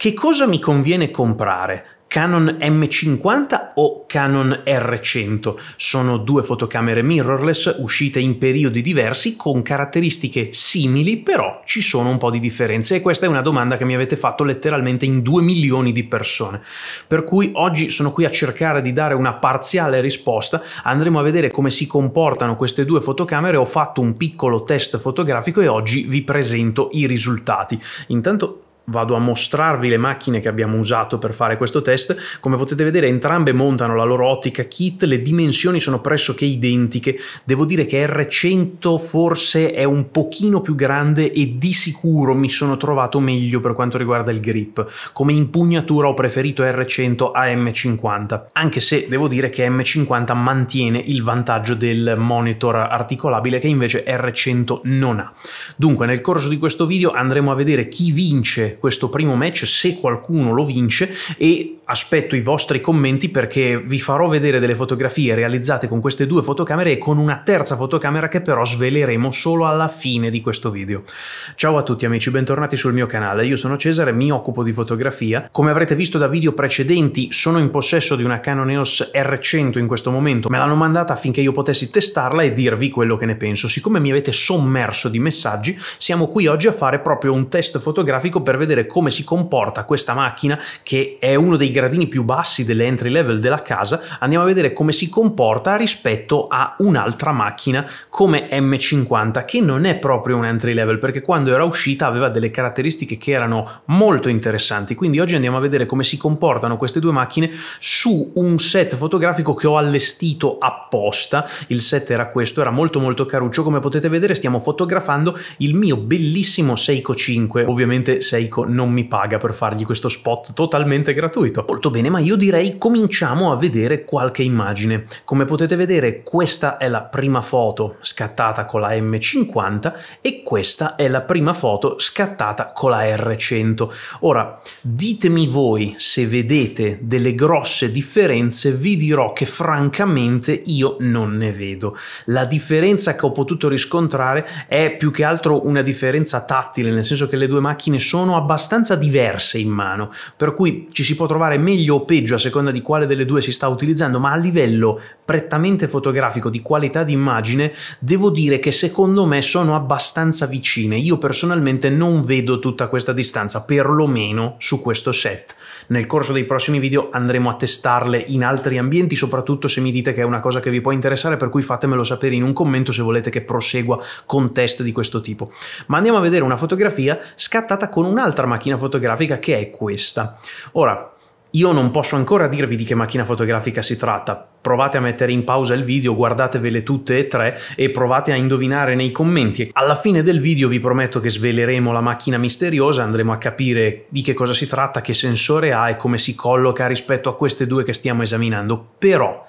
Che cosa mi conviene comprare? Canon M50 o Canon R100. Sono due fotocamere mirrorless uscite in periodi diversi con caratteristiche simili, però ci sono un po' di differenze e questa è una domanda che mi avete fatto letteralmente in 2 milioni di persone. Per cui oggi sono qui a cercare di dare una parziale risposta, andremo a vedere come si comportano queste due fotocamere, ho fatto un piccolo test fotografico e oggi vi presento i risultati. Intanto vado a mostrarvi le macchine che abbiamo usato per fare questo test, come potete vedere entrambe montano la loro ottica kit, le dimensioni sono pressoché identiche, devo dire che R100 forse è un pochino più grande e di sicuro mi sono trovato meglio per quanto riguarda il grip, come impugnatura ho preferito R100 a M50, anche se devo dire che M50 mantiene il vantaggio del monitor articolabile che invece R100 non ha. Dunque nel corso di questo video andremo a vedere chi vince questo primo match se qualcuno lo vince e aspetto i vostri commenti perché vi farò vedere delle fotografie realizzate con queste due fotocamere e con una terza fotocamera che però sveleremo solo alla fine di questo video. Ciao a tutti amici, bentornati sul mio canale, io sono Cesare, mi occupo di fotografia. Come avrete visto da video precedenti sono in possesso di una Canon EOS R100 in questo momento, me l'hanno mandata affinché io potessi testarla e dirvi quello che ne penso. Siccome mi avete sommerso di messaggi, siamo qui oggi a fare proprio un test fotografico per vedere vedere come si comporta questa macchina che è uno dei gradini più bassi delle entry level della casa, andiamo a vedere come si comporta rispetto a un'altra macchina come M50 che non è proprio un entry level perché quando era uscita aveva delle caratteristiche che erano molto interessanti, quindi oggi andiamo a vedere come si comportano queste due macchine su un set fotografico che ho allestito apposta, il set era questo, era molto molto caruccio, come potete vedere stiamo fotografando il mio bellissimo Seiko 5, ovviamente Seiko Federico non mi paga per fargli questo spot totalmente gratuito. Molto bene, ma io direi cominciamo a vedere qualche immagine. Come potete vedere questa è la prima foto scattata con la M50 e questa è la prima foto scattata con la R100. Ora, ditemi voi se vedete delle grosse differenze, vi dirò che francamente io non ne vedo. La differenza che ho potuto riscontrare è più che altro una differenza tattile, nel senso che le due macchine sono abbastanza diverse in mano, per cui ci si può trovare meglio o peggio a seconda di quale delle due si sta utilizzando, ma a livello prettamente fotografico di qualità di immagine, devo dire che secondo me sono abbastanza vicine. Io personalmente non vedo tutta questa distanza, perlomeno su questo set. Nel corso dei prossimi video andremo a testarle in altri ambienti, soprattutto se mi dite che è una cosa che vi può interessare, per cui fatemelo sapere in un commento se volete che prosegua con test di questo tipo. Ma andiamo a vedere una fotografia scattata con un'altra macchina fotografica che è questa. Ora, io non posso ancora dirvi di che macchina fotografica si tratta, provate a mettere in pausa il video, guardatevele tutte e tre e provate a indovinare nei commenti. Alla fine del video vi prometto che sveleremo la macchina misteriosa, andremo a capire di che cosa si tratta, che sensore ha e come si colloca rispetto a queste due che stiamo esaminando. Però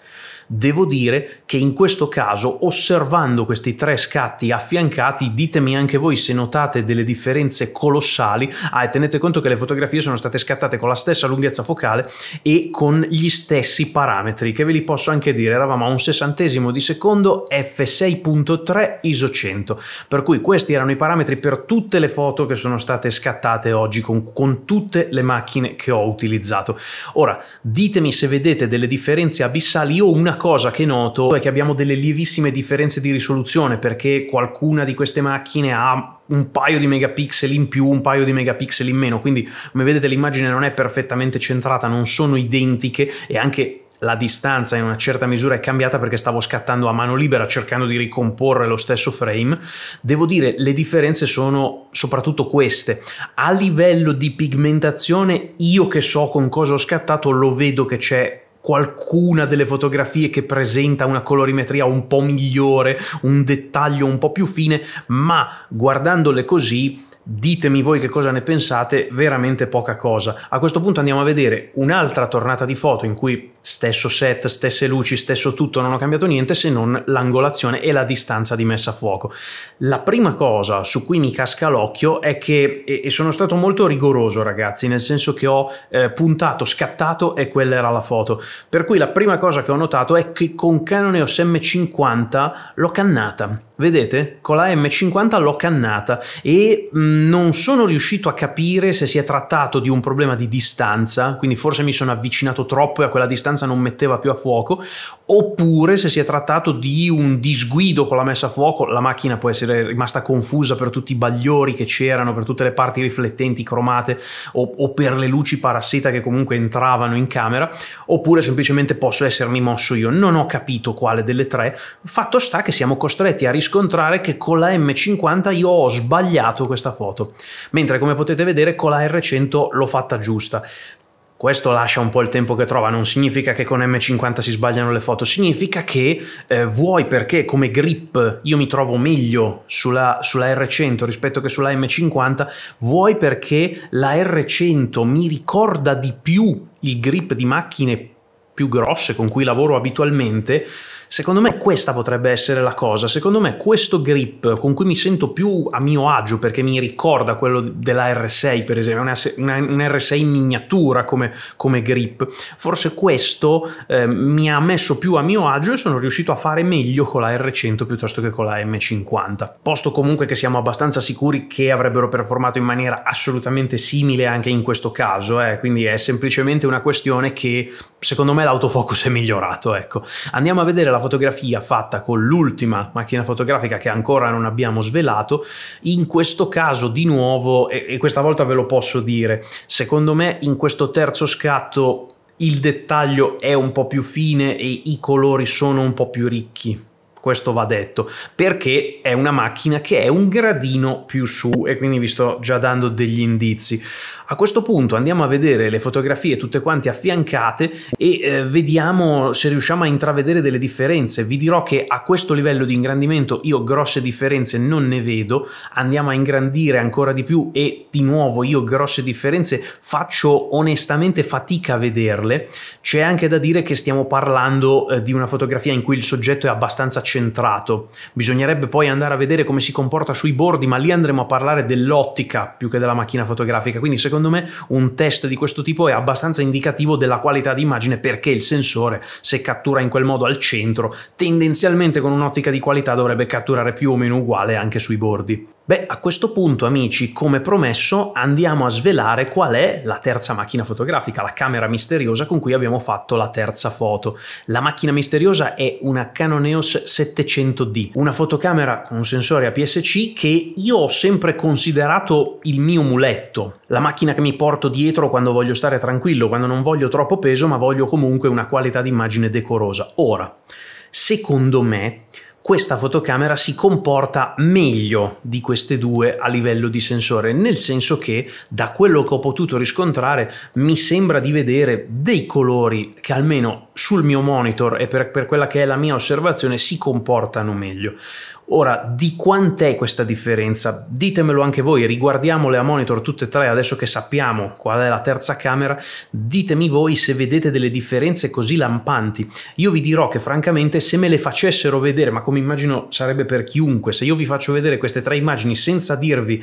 Devo dire che in questo caso, osservando questi tre scatti affiancati, ditemi anche voi se notate delle differenze colossali. Ah, e tenete conto che le fotografie sono state scattate con la stessa lunghezza focale e con gli stessi parametri, che ve li posso anche dire, eravamo a un sessantesimo di secondo f6.3 ISO 100, per cui questi erano i parametri per tutte le foto che sono state scattate oggi con, con tutte le macchine che ho utilizzato. Ora, ditemi se vedete delle differenze abissali o una cosa che noto è che abbiamo delle lievissime differenze di risoluzione perché qualcuna di queste macchine ha un paio di megapixel in più, un paio di megapixel in meno, quindi come vedete l'immagine non è perfettamente centrata, non sono identiche e anche la distanza in una certa misura è cambiata perché stavo scattando a mano libera cercando di ricomporre lo stesso frame. Devo dire, le differenze sono soprattutto queste. A livello di pigmentazione, io che so con cosa ho scattato, lo vedo che c'è qualcuna delle fotografie che presenta una colorimetria un po' migliore, un dettaglio un po' più fine, ma guardandole così Ditemi voi che cosa ne pensate, veramente poca cosa. A questo punto andiamo a vedere un'altra tornata di foto in cui stesso set, stesse luci, stesso tutto, non ho cambiato niente se non l'angolazione e la distanza di messa a fuoco. La prima cosa su cui mi casca l'occhio è che, e sono stato molto rigoroso ragazzi, nel senso che ho eh, puntato, scattato e quella era la foto. Per cui la prima cosa che ho notato è che con Canon EOS M50 l'ho cannata Vedete? Con la M50 l'ho cannata e mm, non sono riuscito a capire se si è trattato di un problema di distanza, quindi forse mi sono avvicinato troppo e a quella distanza non metteva più a fuoco, oppure se si è trattato di un disguido con la messa a fuoco, la macchina può essere rimasta confusa per tutti i bagliori che c'erano, per tutte le parti riflettenti cromate o, o per le luci parassita che comunque entravano in camera, oppure semplicemente posso essermi mosso io. Non ho capito quale delle tre, fatto sta che siamo costretti a riscoprire riscontrare che con la M50 io ho sbagliato questa foto, mentre come potete vedere con la R100 l'ho fatta giusta. Questo lascia un po' il tempo che trova, non significa che con M50 si sbagliano le foto, significa che eh, vuoi perché come grip io mi trovo meglio sulla, sulla, R100 rispetto che sulla M50, vuoi perché la R100 mi ricorda di più il grip di macchine più grosse con cui lavoro abitualmente Secondo me questa potrebbe essere la cosa, secondo me questo grip con cui mi sento più a mio agio perché mi ricorda quello della R6 per esempio, una, una, una R6 in miniatura come, come grip, forse questo eh, mi ha messo più a mio agio e sono riuscito a fare meglio con la R100 piuttosto che con la M50, posto comunque che siamo abbastanza sicuri che avrebbero performato in maniera assolutamente simile anche in questo caso, eh, quindi è semplicemente una questione che secondo me l'autofocus è migliorato. Ecco. Andiamo a vedere la della fotografia fatta con l'ultima macchina fotografica che ancora non abbiamo svelato, in questo caso di nuovo, e, e questa volta ve lo posso dire, secondo me in questo terzo scatto il dettaglio è un po' più fine e i colori sono un po' più ricchi questo va detto, perché è una macchina che è un gradino più su e quindi vi sto già dando degli indizi. A questo punto andiamo a vedere le fotografie tutte quante affiancate e eh, vediamo se riusciamo a intravedere delle differenze. Vi dirò che a questo livello di ingrandimento io grosse differenze non ne vedo, andiamo a ingrandire ancora di più e di nuovo io grosse differenze faccio onestamente fatica a vederle. C'è anche da dire che stiamo parlando eh, di una fotografia in cui il soggetto è abbastanza centrato. Bisognerebbe poi andare a vedere come si comporta sui bordi, ma lì andremo a parlare dell'ottica più che della macchina fotografica. Quindi secondo me un test di questo tipo è abbastanza indicativo della qualità di immagine perché il sensore, se cattura in quel modo al centro, tendenzialmente con un'ottica di qualità dovrebbe catturare più o meno uguale anche sui bordi. Beh, a questo punto, amici, come promesso, andiamo a svelare qual è la terza macchina fotografica, la camera misteriosa con cui abbiamo fatto la terza foto. La macchina misteriosa è una Canon EOS 700D, una fotocamera con un sensore APS-C che io ho sempre considerato il mio muletto, la macchina che mi porto dietro quando voglio stare tranquillo, quando non voglio troppo peso, ma voglio comunque una qualità di immagine decorosa. Ora, secondo me, questa fotocamera si comporta meglio di queste due a livello di sensore, nel senso che da quello che ho potuto riscontrare mi sembra di vedere dei colori che almeno sul mio monitor e per, per quella che è la mia osservazione si comportano meglio. Ora, di quant'è questa differenza? Ditemelo anche voi, riguardiamole a monitor tutte e tre adesso che sappiamo qual è la terza camera, ditemi voi se vedete delle differenze così lampanti. Io vi dirò che francamente se me le facessero vedere, ma come immagino sarebbe per chiunque, se io vi faccio vedere queste tre immagini senza dirvi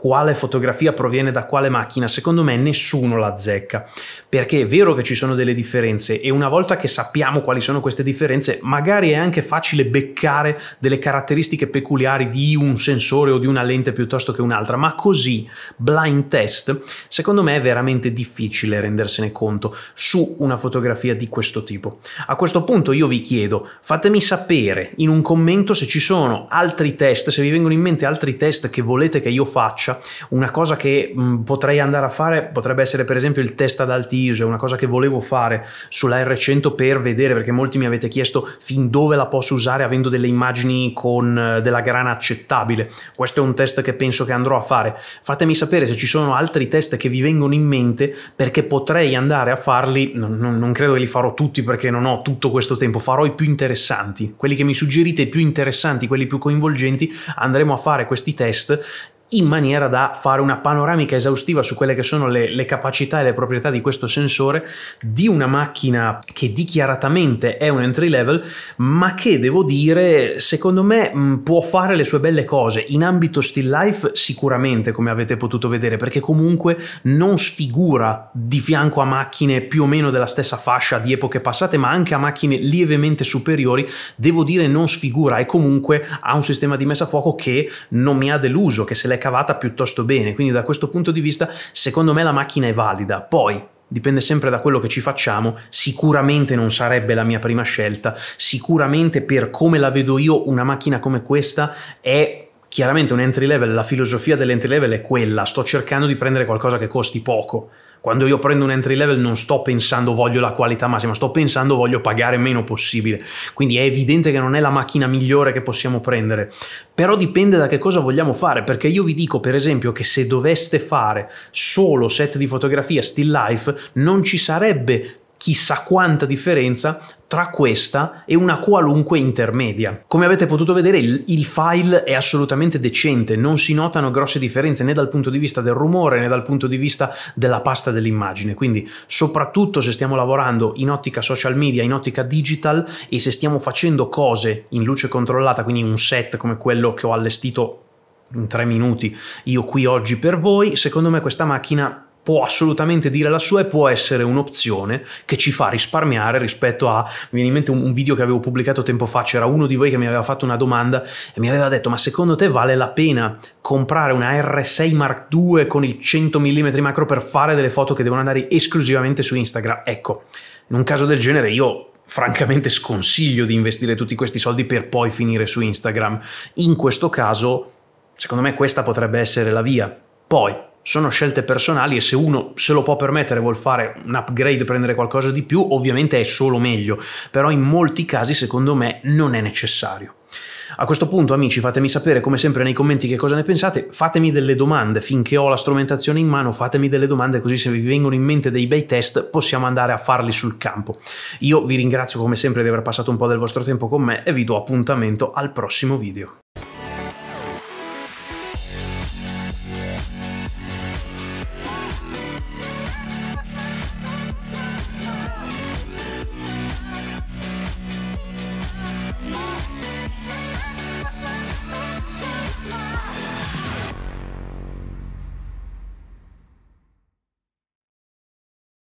quale fotografia proviene da quale macchina, secondo me nessuno la zecca, perché è vero che ci sono delle differenze e una volta che sappiamo quali sono queste differenze, magari è anche facile beccare delle caratteristiche peculiari di un sensore o di una lente piuttosto che un'altra, ma così blind test, secondo me è veramente difficile rendersene conto su una fotografia di questo tipo. A questo punto io vi chiedo, fatemi sapere in un commento se ci sono altri test, se vi vengono in mente altri test che volete che io faccia faccia. Una cosa che mh, potrei andare a fare potrebbe essere per esempio il test ad alti ISO, è una cosa che volevo fare sulla R100 per vedere, perché molti mi avete chiesto fin dove la posso usare avendo delle immagini con uh, della grana accettabile. Questo è un test che penso che andrò a fare. Fatemi sapere se ci sono altri test che vi vengono in mente perché potrei andare a farli, non, non, non credo che li farò tutti perché non ho tutto questo tempo, farò i più interessanti, quelli che mi suggerite i più interessanti, quelli più coinvolgenti, andremo a fare questi test in maniera da fare una panoramica esaustiva su quelle che sono le, le, capacità e le proprietà di questo sensore di una macchina che dichiaratamente è un entry level ma che devo dire secondo me mm, può fare le sue belle cose in ambito still life sicuramente come avete potuto vedere perché comunque non sfigura di fianco a macchine più o meno della stessa fascia di epoche passate ma anche a macchine lievemente superiori devo dire non sfigura e comunque ha un sistema di messa a fuoco che non mi ha deluso che se l'è cavata piuttosto bene, quindi da questo punto di vista secondo me la macchina è valida. Poi dipende sempre da quello che ci facciamo, sicuramente non sarebbe la mia prima scelta, sicuramente per come la vedo io una macchina come questa è chiaramente un entry level, la filosofia dell'entry level è quella, sto cercando di prendere qualcosa che costi poco quando io prendo un entry level non sto pensando voglio la qualità massima, sto pensando voglio pagare meno possibile. Quindi è evidente che non è la macchina migliore che possiamo prendere, però dipende da che cosa vogliamo fare, perché io vi dico per esempio che se doveste fare solo set di fotografia still life non ci sarebbe chissà quanta differenza tra questa e una qualunque intermedia. Come avete potuto vedere il file è assolutamente decente, non si notano grosse differenze né dal punto di vista del rumore né dal punto di vista della pasta dell'immagine, quindi soprattutto se stiamo lavorando in ottica social media, in ottica digital e se stiamo facendo cose in luce controllata, quindi un set come quello che ho allestito in tre minuti io qui oggi per voi, secondo me questa macchina può assolutamente dire la sua e può essere un'opzione che ci fa risparmiare rispetto a, mi viene in mente un, video che avevo pubblicato tempo fa, c'era uno di voi che mi aveva fatto una domanda e mi aveva detto ma secondo te vale la pena comprare una R6 Mark II con il 100 mm macro per fare delle foto che devono andare esclusivamente su Instagram? Ecco, in un caso del genere io francamente sconsiglio di investire tutti questi soldi per poi finire su Instagram. In questo caso, secondo me questa potrebbe essere la via. Poi, sono scelte personali e se uno se lo può permettere vuol fare un upgrade, prendere qualcosa di più, ovviamente è solo meglio, però in molti casi secondo me non è necessario. A questo punto, amici, fatemi sapere come sempre nei commenti che cosa ne pensate, fatemi delle domande, finché ho la strumentazione in mano, fatemi delle domande così se vi vengono in mente dei bei test possiamo andare a farli sul campo. Io vi ringrazio come sempre di aver passato un po' del vostro tempo con me e vi do appuntamento al prossimo video.